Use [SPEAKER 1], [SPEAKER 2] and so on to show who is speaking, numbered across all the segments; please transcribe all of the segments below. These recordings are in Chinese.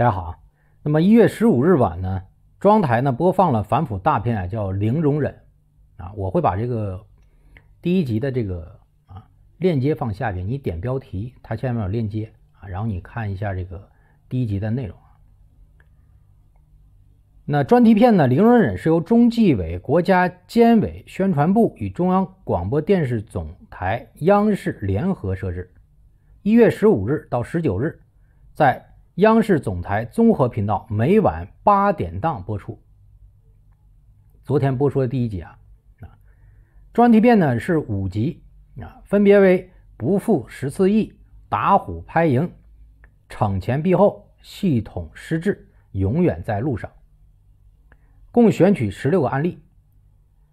[SPEAKER 1] 大家好啊！那么一月十五日晚呢，庄台呢播放了反腐大片啊，叫《零容忍》啊。我会把这个第一集的这个啊链接放下面，你点标题，它下面有链接啊，然后你看一下这个第一集的内容。那专题片呢，《零容忍》是由中纪委、国家监委宣传部与中央广播电视总台央视联合摄制，一月十五日到十九日，在。央视总台综合频道每晚八点档播出。昨天播出的第一集啊啊专题片呢是五集啊，分别为不负十四亿、打虎拍蝇、惩前毖后、系统失智》《永远在路上。共选取十六个案例，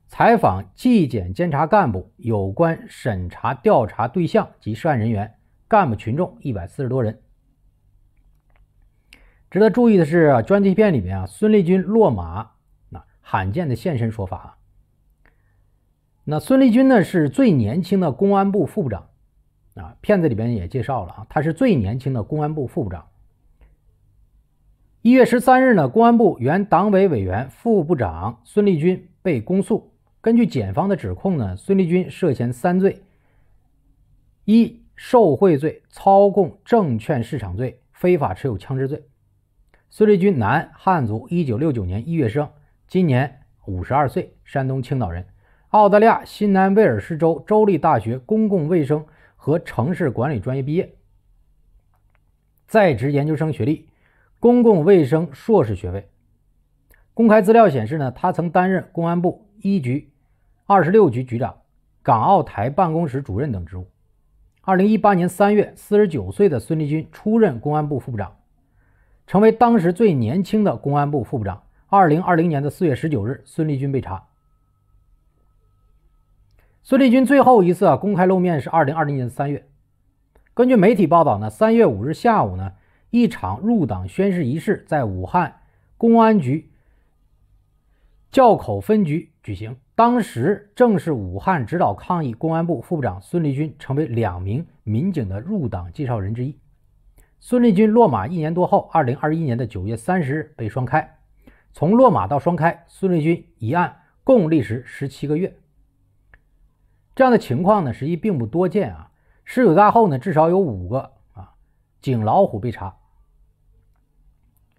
[SPEAKER 1] 采访纪检监察干部、有关审查调查对象及涉案人员、干部群众一百四十多人。值得注意的是，专题片里面啊，孙立军落马那罕见的现身说法啊。那孙立军呢是最年轻的公安部副部长啊。片子里边也介绍了啊，他是最年轻的公安部副部长。一月十三日呢，公安部原党委委员、副部长孙立军被公诉。根据检方的指控呢，孙立军涉嫌三罪：一、受贿罪；、操纵证券市场罪；、非法持有枪支罪。孙立军，男，汉族，一九六九年一月生，今年五十二岁，山东青岛人。澳大利亚新南威尔士州州立大学公共卫生和城市管理专业毕业，在职研究生学历，公共卫生硕士学位。公开资料显示，呢他曾担任公安部一局、二十六局长、港澳台办公室主任等职务。二零一八年三月，四十九岁的孙立军出任公安部副部长。成为当时最年轻的公安部副部长。二零二零年的四月十九日，孙立军被查。孙立军最后一次啊公开露面是二零二零年三月。根据媒体报道呢，三月五日下午呢，一场入党宣誓仪式在武汉公安局，窖口分局举行。当时正是武汉指导抗疫公安部副部长孙立军成为两名民警的入党介绍人之一。孙立军落马一年多后，二零二一年的九月三十日被双开。从落马到双开，孙立军一案共历时十七个月。这样的情况呢，实际并不多见啊。十九大后呢，至少有五个啊“警老虎”被查，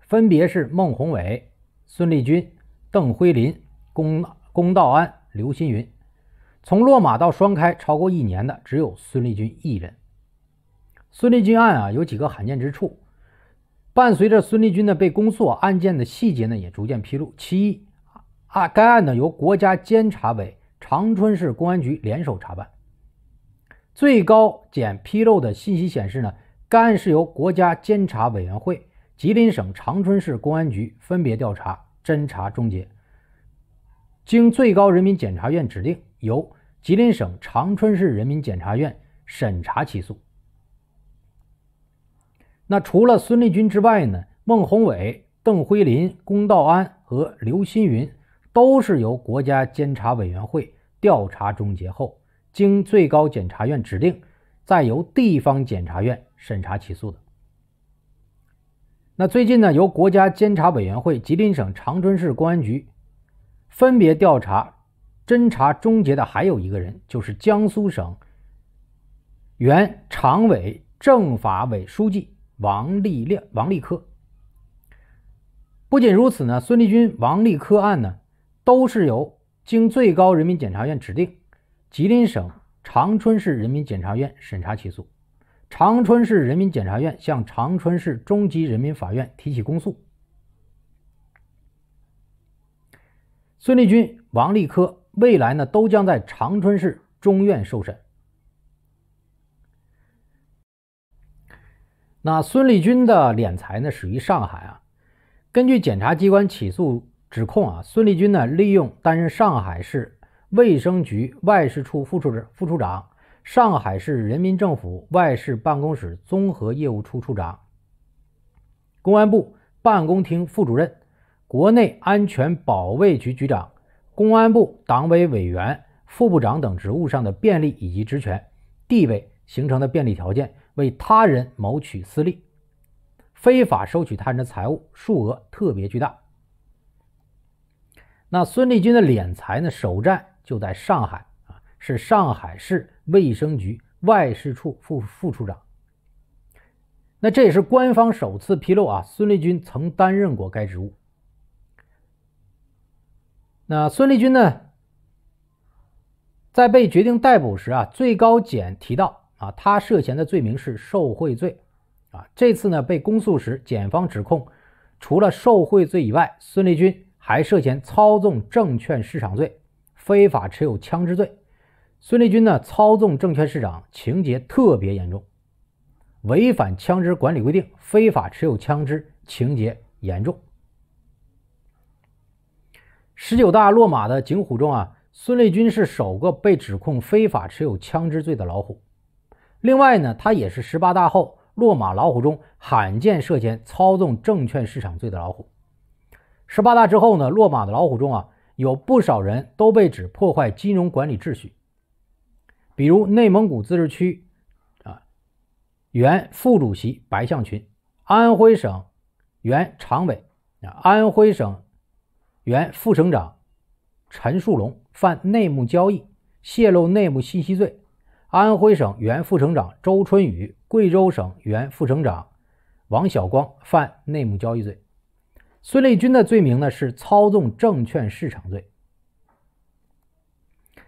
[SPEAKER 1] 分别是孟宏伟、孙立军、邓辉林、龚龚道安、刘新云。从落马到双开超过一年的，只有孙立军一人。孙立军案啊，有几个罕见之处。伴随着孙立军的被公诉，案件的细节呢也逐渐披露。其一，啊，该案呢由国家监察委、长春市公安局联手查办。最高检披露的信息显示呢，该案是由国家监察委员会、吉林省长春市公安局分别调查侦查终结，经最高人民检察院指定，由吉林省长春市人民检察院审查起诉。那除了孙立军之外呢？孟宏伟、邓辉林、龚道安和刘新云，都是由国家监察委员会调查终结后，经最高检察院指定，再由地方检察院审查起诉的。那最近呢，由国家监察委员会、吉林省长春市公安局分别调查、侦查终结的还有一个人，就是江苏省原常委、政法委书记。王立亮、王立科。不仅如此呢，孙立军、王立科案呢，都是由经最高人民检察院指定，吉林省长春市人民检察院审查起诉，长春市人民检察院向长春市中级人民法院提起公诉。孙立军、王立科未来呢，都将在长春市中院受审。那孙立军的敛财呢，始于上海啊。根据检察机关起诉指控啊，孙立军呢，利用担任上海市卫生局外事处副处副处长、上海市人民政府外事办公室综合业务处处长、公安部办公厅副主任、国内安全保卫局局长、公安部党委委员、副部长等职务上的便利以及职权地位形成的便利条件。为他人谋取私利，非法收取他人的财物，数额特别巨大。那孙立军的敛财呢？首站就在上海啊，是上海市卫生局外事处副副处长。那这也是官方首次披露啊，孙立军曾担任过该职务。那孙立军呢，在被决定逮捕时啊，最高检提到。啊，他涉嫌的罪名是受贿罪，啊，这次呢被公诉时，检方指控除了受贿罪以外，孙立军还涉嫌操纵证券市场罪、非法持有枪支罪。孙立军呢操纵证券市场情节特别严重，违反枪支管理规定，非法持有枪支情节严重。十九大落马的警虎中啊，孙立军是首个被指控非法持有枪支罪的老虎。另外呢，他也是十八大后落马老虎中罕见涉嫌操纵证券市场罪的老虎。十八大之后呢，落马的老虎中啊，有不少人都被指破坏金融管理秩序，比如内蒙古自治区啊原副主席白向群，安徽省原常委啊安徽省原副省长陈树隆犯内幕交易、泄露内幕信息罪。安徽省原副省长周春雨、贵州省原副省长王晓光犯内幕交易罪；孙立军的罪名呢是操纵证券市场罪。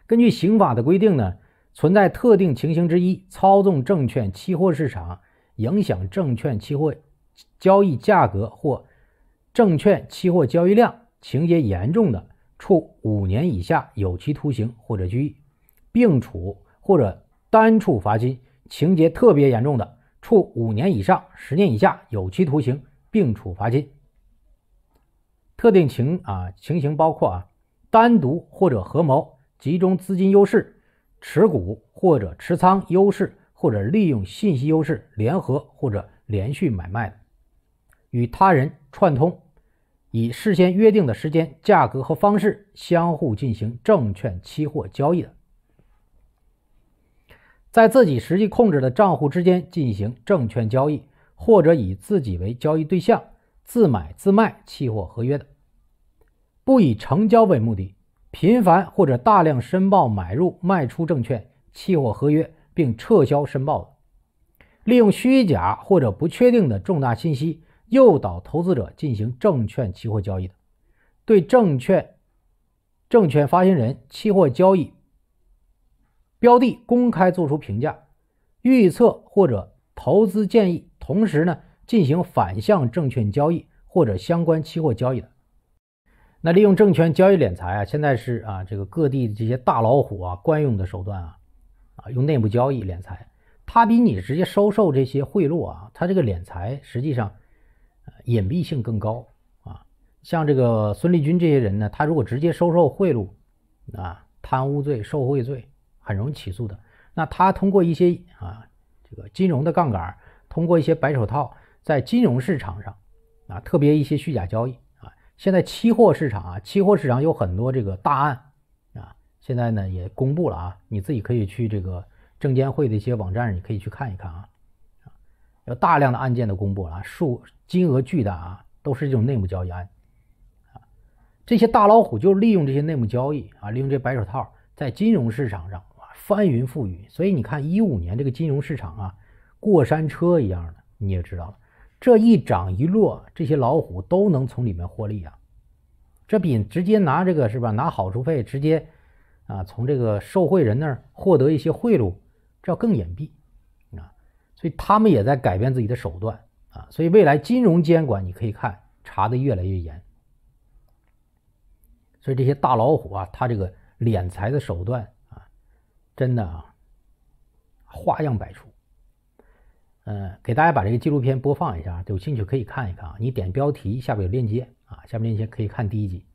[SPEAKER 1] 根据刑法的规定呢，存在特定情形之一：操纵证券期货市场，影响证券期货交易价格或证券期货交易量，情节严重的，处五年以下有期徒刑或者拘役，并处或者单处罚金，情节特别严重的，处五年以上十年以下有期徒刑，并处罚金。特定情啊情形包括啊，单独或者合谋集中资金优势、持股或者持仓优势，或者利用信息优势联合或者连续买卖的，与他人串通，以事先约定的时间、价格和方式相互进行证券期货交易的。在自己实际控制的账户之间进行证券交易，或者以自己为交易对象自买自卖期货合约的；不以成交为目的频繁或者大量申报买入、卖出证券、期货合约，并撤销申报的；利用虚假或者不确定的重大信息诱导投资者进行证券、期货交易的；对证券、证券发行人、期货交易。标的公开作出评价、预测或者投资建议，同时呢进行反向证券交易或者相关期货交易的，那利用证券交易敛财啊，现在是啊这个各地的这些大老虎啊惯用的手段啊啊用内部交易敛财，他比你直接收受这些贿赂啊，他这个敛财实际上隐蔽性更高啊。像这个孙立军这些人呢，他如果直接收受贿赂啊，贪污罪、受贿罪。很容易起诉的。那他通过一些啊，这个金融的杠杆，通过一些白手套，在金融市场上，啊，特别一些虚假交易啊。现在期货市场啊，期货市场有很多这个大案啊，现在呢也公布了啊，你自己可以去这个证监会的一些网站，你可以去看一看啊。有大量的案件都公布了，数金额巨大啊，都是这种内幕交易案啊。这些大老虎就利用这些内幕交易啊，利用这白手套在金融市场上。翻云覆雨，所以你看一五年这个金融市场啊，过山车一样的，你也知道了，这一涨一落，这些老虎都能从里面获利啊，这比直接拿这个是吧，拿好处费直接啊，从这个受贿人那儿获得一些贿赂，这要更隐蔽啊，所以他们也在改变自己的手段啊，所以未来金融监管你可以看查的越来越严，所以这些大老虎啊，他这个敛财的手段。真的啊，花样百出。呃，给大家把这个纪录片播放一下，有兴趣可以看一看。啊。你点标题下边有链接啊，下面链接可以看第一集。